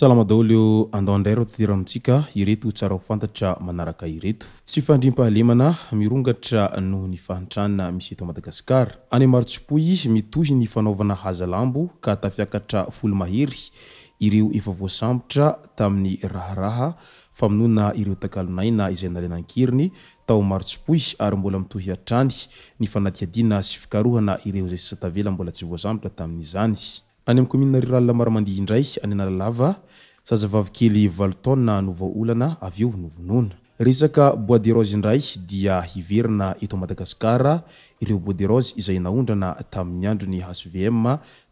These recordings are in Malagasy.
salamadaolo o andao ndray r tteranotsika ireto tsara hofantatra manaraka iretotsy fandrim-pahalemana mirongatra noho ny faatannamisy etomadagasikar any marotsipohy mitohy ny fanaovana hazalambo ka tafiakatra flomahery ireo efa voasambotra tamin'ny raharaha famonona ireo takalonayna izay nalinankiriny tao marotsipoy ary mbola mitohy atrany ny fnaiaia sy fikarana ireozay ssatela mbola tsy voasambtra tamin'y any ami'n kominina rio ralamaromandiha indray any ana lalava zazavavykely valo taoa novaolana avy eo novonona resaka bois deroze indray dia hiverina eto madagasikara ireo bois deroze izay naondrana tamin'ny andro ny svm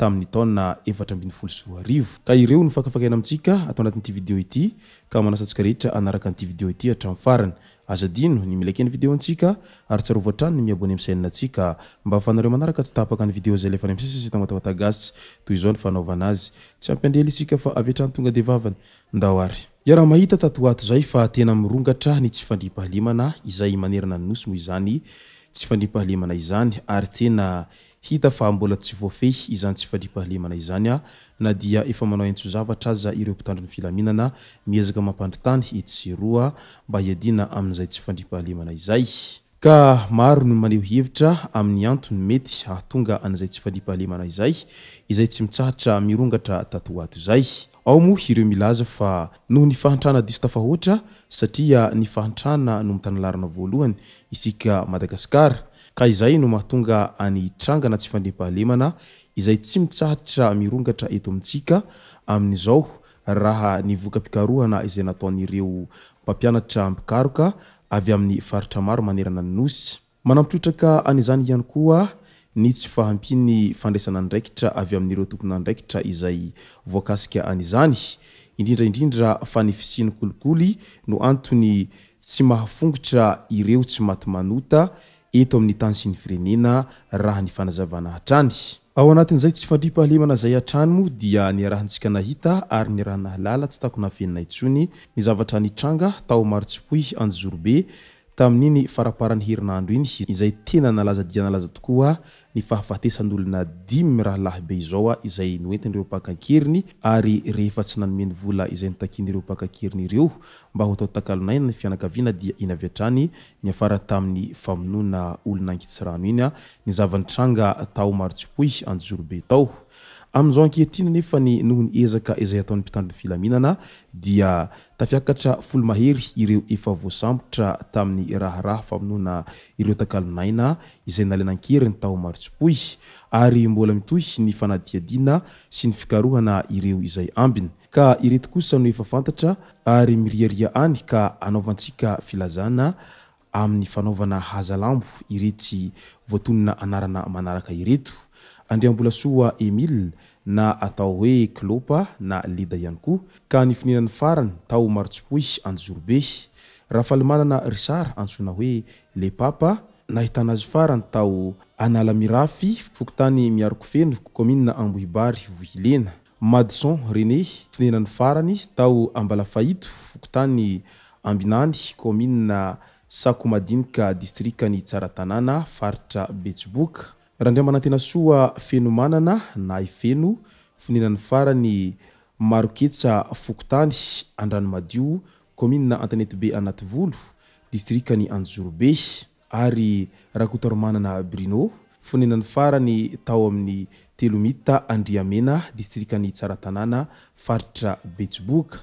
tamin'ny taoa efatra ambiny folo s arivo ka ireo nofakafakaina amintsika atao anatin'nyity video ity ka manasantsika rehetra anaraka n'ity video ity atramin'ny farany azadino ny mileke ny videontsika ary tsy aro voatrany ny miabony am'sainna atsika mba afanareo manaraka tsy tapaka ny video zaylefany am'sass tmatamatagasisy toy zao ny fanaovana azy tsy ampiandrela isika fa avtrany tonga de vavany ndaoary iaraha mahita tatoato zay fa tena mirongatrany tsy fandri-pahalemana izay manerna y nos mo izany tsy fandripa haemana izany ary tena hita fa mbola tsy voafehy izany tsy fandri-pahalemana izany a na dia efa manao entso zavatra aza ireo mpitandrony filaminana miezaka mampandritany etsi roa mba hiadina amin'izay tsy fandri-pahalemana izay ka maro ny maneho hhevitra amin'ny anto ny mety aha tonga an'izay tsy fandri-pa halemana izay izay tsy mitsahatra mirongatra tato o ato izay ao mo ireo milaza fa noho ny fahantrana distafa ohatra satria ny fahantrana no mitanylarina voalohany isika madagasikara ka izay no mahatonga any trangana tsy fande-pahalemana izay tsy mitsahatra mirongatra eto mitsika aihayvoka-pikaroana izay nataon'ireopampiantrami avy amin'ny faritramaro manernany nosy manampitrotraka anizany iany koa ny tsy fahampiny fandraisanandraikitra avyn'epoarakiydridrrindra isinykolikoly no antony tsy mahafongotra ireo tsy maty manota eto amin'ny tany syny firenena raha ny fanazavana hatraany ao anatin'izay tsy fandri-pa halemana zay a-trany moa dia nyarahantsika nahita ary ny rahanahalala tsy tako na hafeninaintsony nyzavatra nitranga taomarotsopoy anojorobe tamin'iny faraparany herinandro iny izay tena nalazadia nalaza tokoa ny fahafatesan'olona dimy y raha lahabe zao a izay noetinyireo pakakeriny ary rehefa tsy nanome ny vola izay nitakin' ireo pakakeriny ireo mba ho tao ttakalonaina ny fianakaviana dia inyaviatrany nyafara tamin'ny famonoana olo nankitsi rano iny a nyzavanytranga tao marotsopoy anojorobe tao amin'izao ankeritriana nefa ny noho ny ezaka izay ataon'ny mpitandron'ny filaminana dia tafiakatra folomahery ireo efa voasambotra tamin'ny raharaha famonoana ireo takalonaina izay nalanan-kery ny taomarotsopohy ary mbola mitohy ny fanadiadiana sy ny fikarohana ireo izay ambiny ka ireto kosa no efa fantatra ary miriaria any ka anaovantsika filazana amin'ny fanaovana hazalambo irety voatonina anarana manaraka ireto andrea mbola soa emile na atao hoe klopa na leda iany koa ka ny finenany farany tao marotsopohy andozorobey raha fahlemanana risart antsoina hoe le papa nahitanazy farany tao analamirafy foko tany miariko feno komuna ambohibary vohilena madson rene finenan'ny farany tao ambalafaito fokotany ambinany komina sako madinika distrikany tsaratanàna faritra betsoboka raha indria manatena soa feno manana na yfeno finenan'ny farany maroketsa fokotany andranomadio kommuna antenety be anaty volo distrikany anjorobe ary rak taromanana bruno finenan'ny farany tao amin'ny telomita andriamena distrika ny tsaratanàna faritra betsiboaka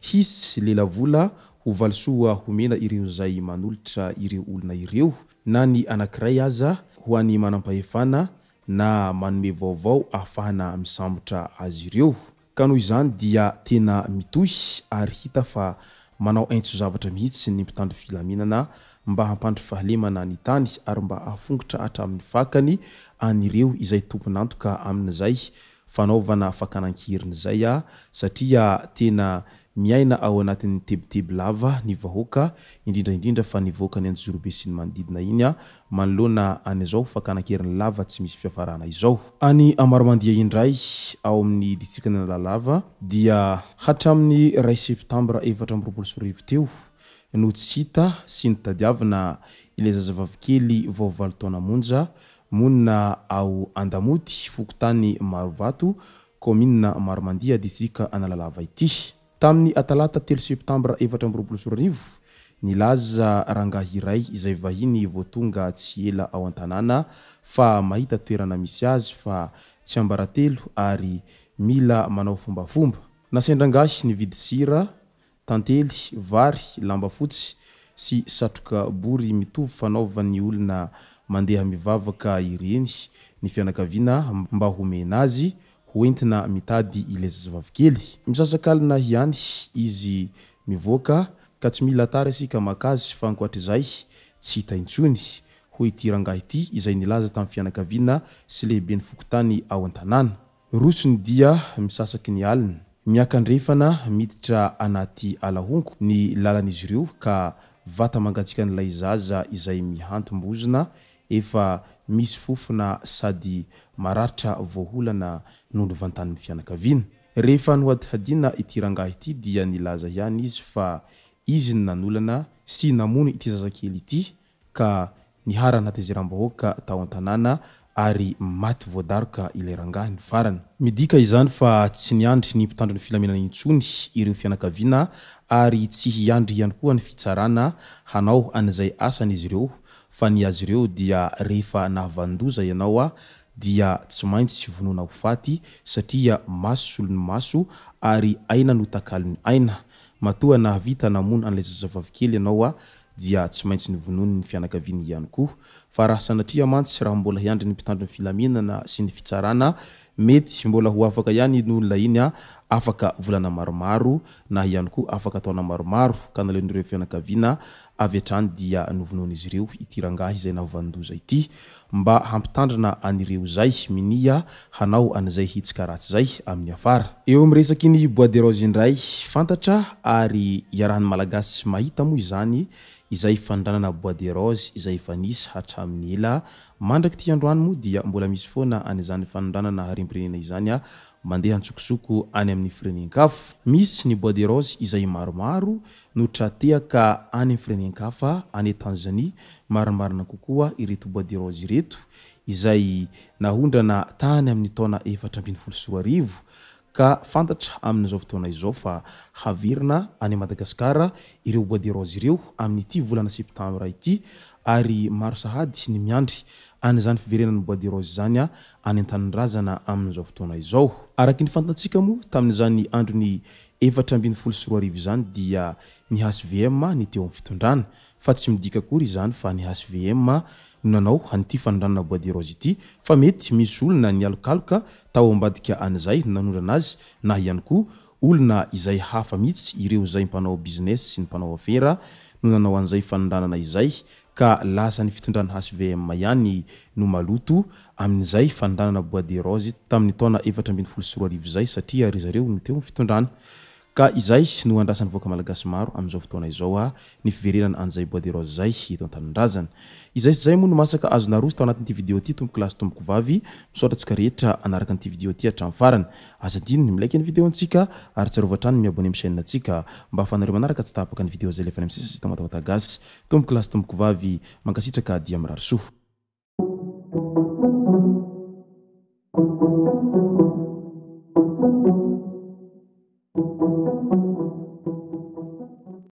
hisy lelavola hovalsoa homena ireo zay manolotra ireo olona ireo na ny anankiray aza ho any manam-paefana na manome vaovao ahafahana misambotra azy ireo ka noho izany dia tena mitohy ary hita fa manao antso zavatra mihitsysy ny mpitandro filaminana mba hampantry fahalemana ny tany ary mba hahafongotra hatramin'ny fakany anyireo izay tompony antoka amin'izay fanaovana afakanan-khirin' zay a satria tena miaina ao anatin'ny tebitebylava nyvaoaka indrindraindrindra aakny aoeyakeinytsyisyany maromandia indray ao amin'ny diikany alalava dia atramin'ny ray septambra efatra miroolo soriviteo no tsy hita sy ny tadiavina ilay zazavavikely vaovalotonamonja monina ao andamoty fokotany marovato kômina maromandia disika analalava ity tamin'ny atalata telo septambra efatra amyroapolo soranivo nilaza rangahy iray izay vahiany voatonga tsy ela ao an-tanàna fa mahita toerana misy azy fa tsy ambaratelo ary mila manao fombafomba naseindrangahy ny vidysira tantely vary lamba fotsy sy satroka bory mitovy fanaovan'ny olona mandeha mivavaka ireny ny fianakaviana mba homena azy hoentina mitady ilayzazavavikely misasak' alina ihany izy mivoaka ka tsy milatara isika makazy fankoatr' izay tsy hitaintsony hoy ti rangahy ity izay nilaza tamin'ny fianakavina sy lehiben'ny fokotany ao an-tanàna rosony dia misasaky ny alina miakandrefana miditra anaty alahonko ny lalan'izy ireo ka vata mangatsika n'ilay zaza izay mihantombozina efa misy fofona sady maraitra voaolana nondrovantannny fianakaanahefanoaty hadina ity rangah ity dia nilaza iany izy fa izy ny nanolana sy namono ity zazakely ity ka niharany hatezeram-bahoaka tao an-tanàna ary maty voadaroka ilay rangahy ny farany midika izany fa tsy niandry nympitandron'ny filamenanyintsony ireo fianakaiana ary tsy hiandry iany koa ny fitsarana hanao an'izay asan'izy ireo fa ny azy ireo dia rehefa nahavandoza ianao a dia tsy maintsy sy vonona ho faty satria maso s olo ny maso ary aina no takali ny aina matoa nahavita namono an'la zazavavikely ianao a dia tsy maintsy nyvonony ny fianakaviany ihany ko fa raha sanatria mantsy sy raha mbola hiandry ny mpitandron'ny filaminana sy ny fitsarana mety mbola ho afaka ihany nohonolay iny a afaka volana maromaro na ihany koa afaka ataona maromaro ka nalen'reo fianakaviana avy trany dia novnoan'izy reo itrangahy zay nandoza ity mba hampitandrina anreo zayminia anaoanzay hitsikarasy zay an'ny fareomresak ny bois derose indray fantatra ary iarahan'ny malagasy mahita moa zany izay fanndranana bois derose izay vanisa hatramin'ny elamandraky ty anroanymo dia mbolamisy foana anzany fandranana arimbirenena izanya mandeha ntsokosoko any amin'ny firenenkaf misy ny bois de roze izay maromaro notra teaka any amin'ny frenenkaf anytanzania marimarina kokoa iretobois derozeretozayaondrana tany amin'ny taona efatra mbynyfolosroarivo ka fantatra amin'n'izao fotoana izao fa haverina any madagasikara ireo bois deroze ireo amin'n'ity volana septambra ity arymaro sahady ny miandry ayzanyfiverenany bois deroze zanya anyentanidrazana amin'n'izao fotoana izao araky ny fantatsika moa tamin'izany andro ny efatra ambiny folo sy roa arivo zany dia ny hasvm nyteo ami'ny fitondranna fa tsy midika akory zany fa ny hasvm no nanao hanyty fanondranana boiderose ity fa mety misy olona ny alokaloka tao ambadika an'izay n nanondra ana azy na ihany koa olona izay hafa mihitsy ireo zay mpanao busines sy ny mpanao afera no nanao an'izay fanondranana izay ka lasany fitondrana hasivemayany no maloto amin'izay fandranana bois de roze tamin'ny taona efatra ambiny folosoroa alivo zay satria re zareo ny teo ny fitondrana ka izay no andrasanyvoaka malagasy maro amn'zao fotoana izaoa ah, ny fiverenana azaydero zay tantanyndrazany izay syzay moa nomasaka azonarosy tao anatin'nyity vidéoty tomboklasy tombokovavy misotrantsika rehetra anaraka n'ity vidéo ty atrafarany aziy ilaanydtsayenyy amsssytmataay tmboklasy tombokavy mankasitraka di amyrarso